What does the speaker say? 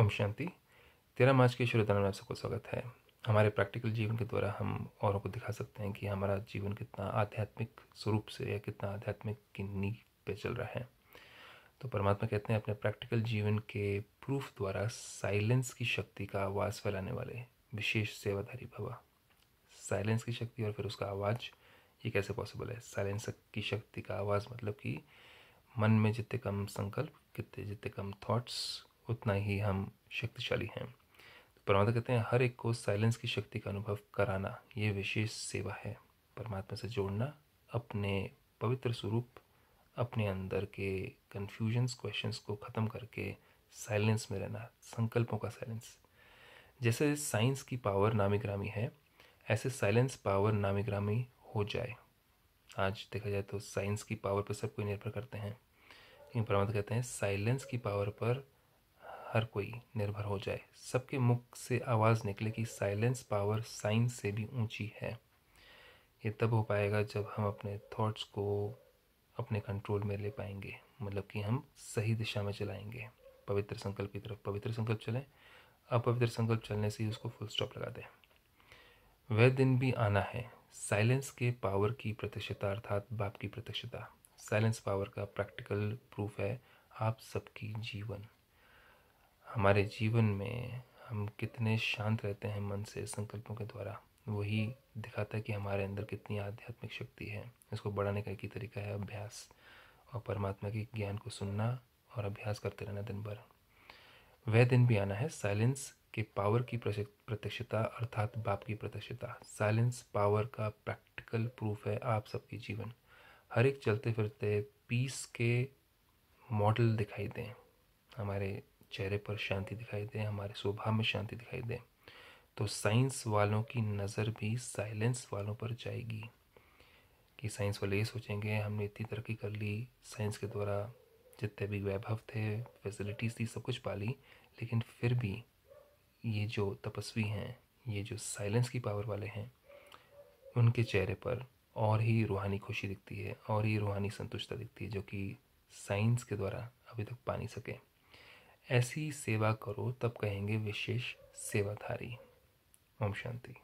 ओम शांति तेरह मार्च के श्रोता में आप सबको स्वागत है हमारे प्रैक्टिकल जीवन के द्वारा हम औरों को दिखा सकते हैं कि हमारा जीवन कितना आध्यात्मिक स्वरूप से या कितना आध्यात्मिक की नींव पे चल रहा है तो परमात्मा कहते हैं अपने प्रैक्टिकल जीवन के प्रूफ द्वारा साइलेंस की शक्ति का आवाज़ फैलाने वाले विशेष सेवाधारी भवा साइलेंस की शक्ति और फिर उसका आवाज़ ये कैसे पॉसिबल है साइलेंस की शक्ति का आवाज़ मतलब कि मन में जितने कम संकल्प कितने जितने कम थॉट्स उतना ही हम शक्तिशाली हैं तो परमात्मा कहते हैं हर एक को साइलेंस की शक्ति का अनुभव कराना ये विशेष सेवा है परमात्मा से जोड़ना अपने पवित्र स्वरूप अपने अंदर के कन्फ्यूजन्स क्वेश्चंस को ख़त्म करके साइलेंस में रहना संकल्पों का साइलेंस जैसे साइंस की पावर नामीग्रामी है ऐसे साइलेंस पावर नामीग्रामी हो जाए आज देखा जाए तो साइंस की पावर पर सब कोई निर्भर करते हैं लेकिन परमात्मा कहते हैं साइलेंस की पावर पर हर कोई निर्भर हो जाए सबके मुख से आवाज़ निकले कि साइलेंस पावर साइंस से भी ऊंची है ये तब हो पाएगा जब हम अपने थॉट्स को अपने कंट्रोल में ले पाएंगे मतलब कि हम सही दिशा में चलाएंगे पवित्र संकल्प की तरफ पवित्र संकल्प चलें अब पवित्र संकल्प चलने से ही उसको फुल स्टॉप लगा दें वह दिन भी आना है साइलेंस के पावर की प्रत्यक्षता अर्थात बाप की प्रत्यक्षता साइलेंस पावर का प्रैक्टिकल प्रूफ है आप सबकी जीवन हमारे जीवन में हम कितने शांत रहते हैं मन से संकल्पों के द्वारा वही दिखाता है कि हमारे अंदर कितनी आध्यात्मिक शक्ति है इसको बढ़ाने का एक ही तरीका है अभ्यास और परमात्मा के ज्ञान को सुनना और अभ्यास करते रहना दिन भर वह दिन भी आना है साइलेंस के पावर की प्रत्यक्षता अर्थात बाप की प्रत्यक्षता साइलेंस पावर का प्रैक्टिकल प्रूफ है आप सबके जीवन हर एक चलते फिरते पीस के मॉडल दिखाई दें हमारे चेहरे पर शांति दिखाई दे हमारे स्वभाव में शांति दिखाई दे तो साइंस वालों की नज़र भी साइलेंस वालों पर जाएगी कि साइंस वाले ये सोचेंगे हमने इतनी तरक्की कर ली साइंस के द्वारा जितने भी वैभव थे फैसिलिटीज़ थी सब कुछ पा ली लेकिन फिर भी ये जो तपस्वी हैं ये जो साइलेंस की पावर वाले हैं उनके चेहरे पर और ही रूहानी खुशी दिखती है और ही रूहानी संतुष्टता दिखती है जो कि साइंस के द्वारा अभी तक पा नहीं सके ऐसी सेवा करो तब कहेंगे विशेष सेवाधारी ओम शांति